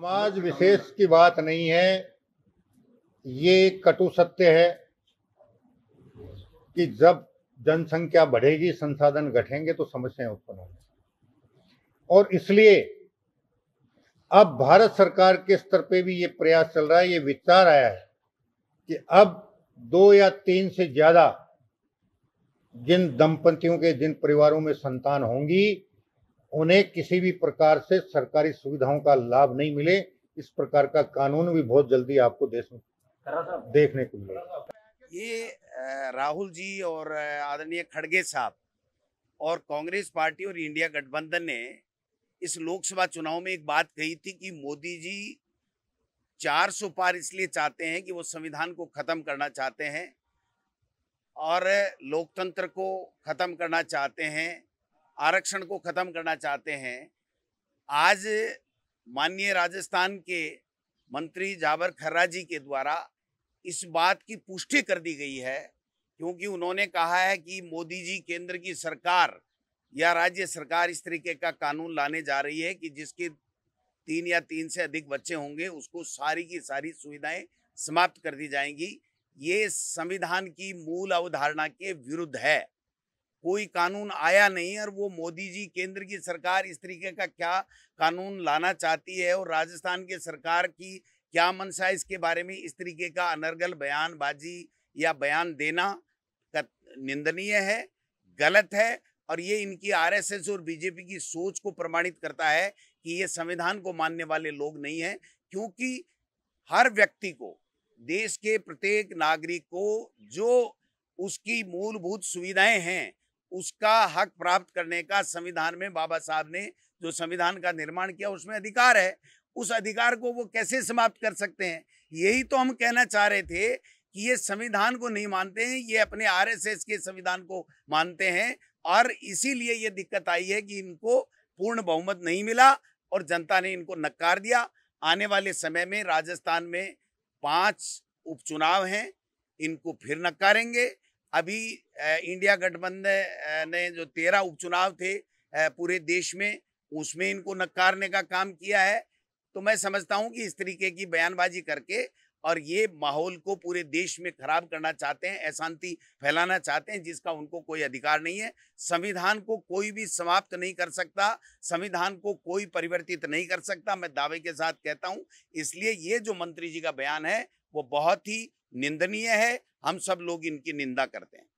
समाज विशेष की बात नहीं है ये कटु सत्य है कि जब जनसंख्या बढ़ेगी संसाधन घटेंगे तो समस्याएं उत्पन्न होंगी और इसलिए अब भारत सरकार के स्तर पे भी ये प्रयास चल रहा है ये विचार आया है कि अब दो या तीन से ज्यादा जिन दंपतियों के जिन परिवारों में संतान होंगी उन्हें किसी भी प्रकार से सरकारी सुविधाओं का लाभ नहीं मिले इस प्रकार का कानून भी बहुत जल्दी आपको देश में देखने को मिलेगा ये राहुल जी और आदरणीय खड़गे साहब और कांग्रेस पार्टी और इंडिया गठबंधन ने इस लोकसभा चुनाव में एक बात कही थी कि मोदी जी चार सौ पार इसलिए चाहते हैं कि वो संविधान को ख़त्म करना चाहते हैं और लोकतंत्र को ख़त्म करना चाहते हैं आरक्षण को ख़त्म करना चाहते हैं आज माननीय राजस्थान के मंत्री जावर खर्रा जी के द्वारा इस बात की पुष्टि कर दी गई है क्योंकि उन्होंने कहा है कि मोदी जी केंद्र की सरकार या राज्य सरकार इस तरीके का कानून लाने जा रही है कि जिसके तीन या तीन से अधिक बच्चे होंगे उसको सारी की सारी सुविधाएं समाप्त कर दी जाएंगी ये संविधान की मूल अवधारणा के विरुद्ध है कोई कानून आया नहीं और वो मोदी जी केंद्र की सरकार इस तरीके का क्या कानून लाना चाहती है और राजस्थान की सरकार की क्या मंशा इसके बारे में इस तरीके का अनर्गल बयानबाजी या बयान देना निंदनीय है गलत है और ये इनकी आरएसएस और बीजेपी की सोच को प्रमाणित करता है कि ये संविधान को मानने वाले लोग नहीं हैं क्योंकि हर व्यक्ति को देश के प्रत्येक नागरिक को जो उसकी मूलभूत सुविधाएं हैं उसका हक प्राप्त करने का संविधान में बाबा साहब ने जो संविधान का निर्माण किया उसमें अधिकार है उस अधिकार को वो कैसे समाप्त कर सकते हैं यही तो हम कहना चाह रहे थे कि ये संविधान को नहीं मानते हैं ये अपने आरएसएस के संविधान को मानते हैं और इसीलिए ये दिक्कत आई है कि इनको पूर्ण बहुमत नहीं मिला और जनता ने इनको नकार दिया आने वाले समय में राजस्थान में पांच उपचुनाव हैं इनको फिर नकारेंगे अभी इंडिया गठबंधन ने जो तेरह उपचुनाव थे पूरे देश में उसमें इनको नकारने का काम किया है तो मैं समझता हूं कि इस तरीके की बयानबाजी करके और ये माहौल को पूरे देश में खराब करना चाहते हैं अशांति फैलाना चाहते हैं जिसका उनको कोई अधिकार नहीं है संविधान को कोई भी समाप्त नहीं कर सकता संविधान को कोई परिवर्तित नहीं कर सकता मैं दावे के साथ कहता हूं इसलिए ये जो मंत्री जी का बयान है वो बहुत ही निंदनीय है हम सब लोग इनकी निंदा करते हैं